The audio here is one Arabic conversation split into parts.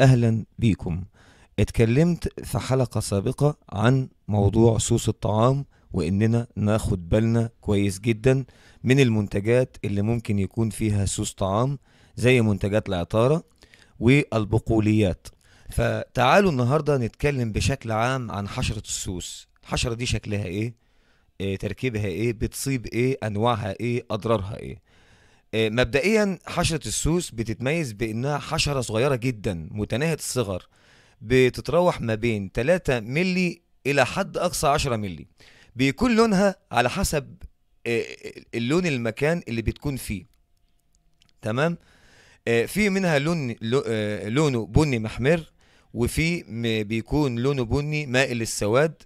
أهلا بيكم اتكلمت في حلقة سابقة عن موضوع سوس الطعام وإننا ناخد بالنا كويس جدا من المنتجات اللي ممكن يكون فيها سوس طعام زي منتجات العطارة والبقوليات فتعالوا النهاردة نتكلم بشكل عام عن حشرة السوس الحشرة دي شكلها إيه؟ إيه تركيبها إيه؟ بتصيب إيه؟ أنواعها إيه؟ أضرارها إيه؟ آه، مبدئيا حشرة السوس بتتميز بأنها حشرة صغيرة جدا متناهية الصغر بتتراوح ما بين 3 ملي إلى حد أقصى 10 ملي بيكون لونها على حسب آه، آه، اللون المكان اللي بتكون فيه تمام في منها لون لونه بني محمر وفي بيكون لونه بني مائل للسواد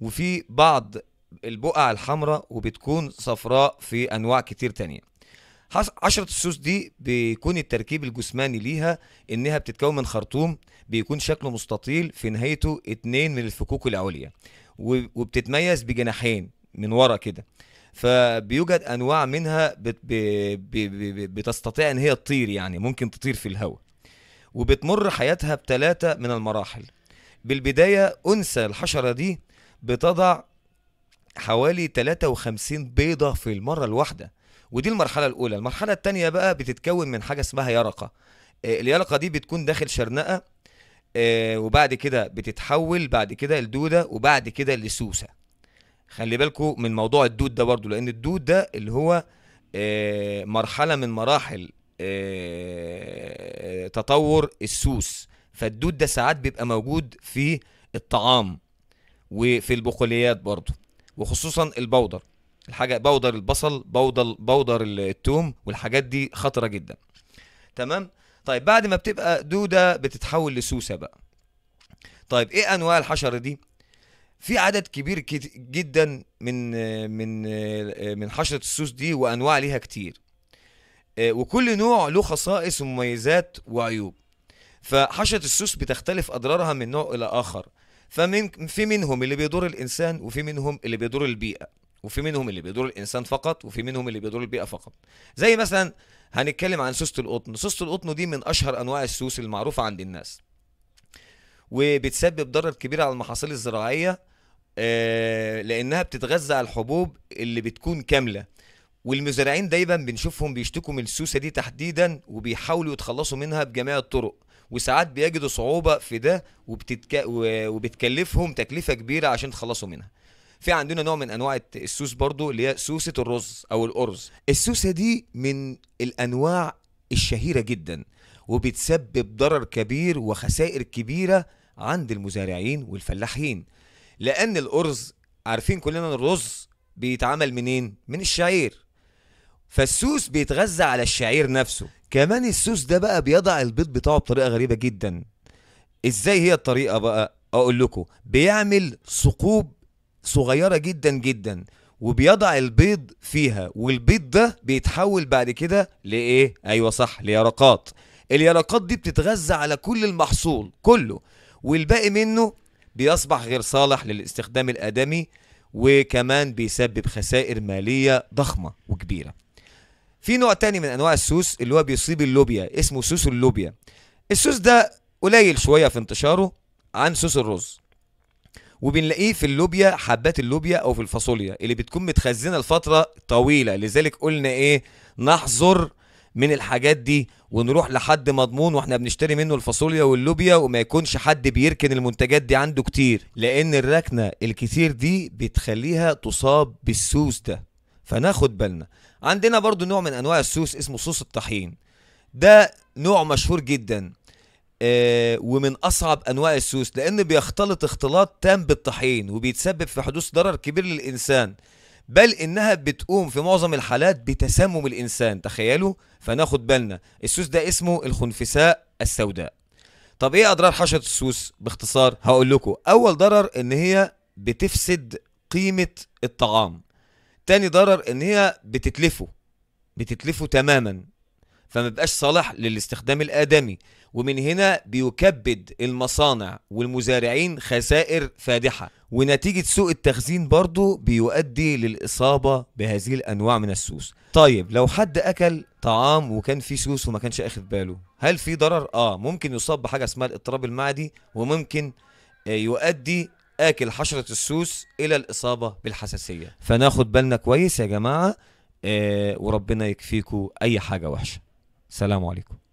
وفي بعض البقع الحمراء وبتكون صفراء في انواع كتير تانية عشرة السوس دي بيكون التركيب الجسماني ليها انها بتتكون من خرطوم بيكون شكله مستطيل في نهايته اتنين من الفكوك العليا وبتتميز بجناحين من ورا كده فبيوجد انواع منها بتستطيع ان هي تطير يعني ممكن تطير في الهواء وبتمر حياتها بثلاثة من المراحل بالبداية أنثى الحشرة دي بتضع حوالي 53 بيضة في المرة الواحدة ودي المرحله الاولى المرحله الثانيه بقى بتتكون من حاجه اسمها يرقه آه، اليرقه دي بتكون داخل شرنقه آه، وبعد كده بتتحول بعد كده لدوده وبعد كده لسوسه خلي بالكم من موضوع الدود ده برضو لان الدود ده اللي هو آه، مرحله من مراحل تطور السوس فالدود ده ساعات بيبقى موجود في الطعام وفي البقوليات برضو وخصوصا البودر الحاجه بودر البصل بودر بودر الثوم والحاجات دي خطره جدا تمام طيب بعد ما بتبقى دوده بتتحول لسوسه بقى طيب ايه انواع الحشره دي في عدد كبير جدا من من من حشره السوس دي وانواع ليها كتير آه، وكل نوع له خصائص ومميزات وعيوب فحشره السوس بتختلف اضرارها من نوع الى اخر فمن في منهم اللي بيضر الانسان وفي منهم اللي بيضر البيئه وفي منهم اللي بيدور الانسان فقط وفي منهم اللي بيدور البيئه فقط زي مثلا هنتكلم عن سوسه القطن سوسه القطن دي من اشهر انواع السوس المعروفه عند الناس وبتسبب ضرر كبير على المحاصيل الزراعيه آه، لانها بتتغذى على الحبوب اللي بتكون كامله والمزارعين دايما بنشوفهم بيشتكوا من السوسه دي تحديدا وبيحاولوا يتخلصوا منها بجميع الطرق وساعات بيجدوا صعوبه في ده وبتتك... وبتكلفهم تكلفه كبيره عشان يتخلصوا منها في عندنا نوع من انواع السوس برضو اللي هي سوسه الرز او الارز السوسه دي من الانواع الشهيره جدا وبتسبب ضرر كبير وخسائر كبيره عند المزارعين والفلاحين لان الارز عارفين كلنا الرز بيتعمل منين من الشعير فالسوس بيتغذى على الشعير نفسه كمان السوس ده بقى بيضع البيض بتاعه بطريقه غريبه جدا ازاي هي الطريقه بقى اقول لكم بيعمل ثقوب صغيره جدا جدا وبيضع البيض فيها والبيض ده بيتحول بعد كده لايه ايوه صح ليرقات اليرقات دي بتتغذى على كل المحصول كله والباقي منه بيصبح غير صالح للاستخدام الادمي وكمان بيسبب خسائر ماليه ضخمه وكبيره في نوع تاني من انواع السوس اللي هو بيصيب اللوبيا اسمه سوس اللوبيا السوس ده قليل شويه في انتشاره عن سوس الرز وبنلاقيه في اللوبيا حبات اللوبيا او في الفاصوليا اللي بتكون متخزنه لفتره طويله لذلك قلنا ايه نحظر من الحاجات دي ونروح لحد مضمون واحنا بنشتري منه الفاصوليا واللوبيا وما يكونش حد بيركن المنتجات دي عنده كتير لان الركنه الكتير دي بتخليها تصاب بالسوس ده فناخد بالنا عندنا برضو نوع من انواع السوس اسمه سوس الطحين ده نوع مشهور جدا آه، ومن اصعب انواع السوس لان بيختلط اختلاط تام بالطحين وبيتسبب في حدوث ضرر كبير للانسان بل انها بتقوم في معظم الحالات بتسمم الانسان تخيلوا فناخد بالنا السوس ده اسمه الخنفساء السوداء طب ايه اضرار حشره السوس باختصار هقول لكم اول ضرر ان هي بتفسد قيمه الطعام تاني ضرر ان هي بتتلفه بتتلفه تماما فما بقاش صالح للاستخدام الآدمي ومن هنا بيكبد المصانع والمزارعين خسائر فادحة ونتيجة سوء التخزين برضو بيؤدي للإصابة بهذه الأنواع من السوس طيب لو حد أكل طعام وكان فيه سوس وما كانش أخذ باله هل في ضرر؟ آه ممكن يصاب بحاجة اسمها الاضطراب المعدي وممكن آه، يؤدي آكل حشرة السوس إلى الإصابة بالحساسية فناخد بالنا كويس يا جماعة آه، وربنا يكفيكم أي حاجة وحشة سلام عليكم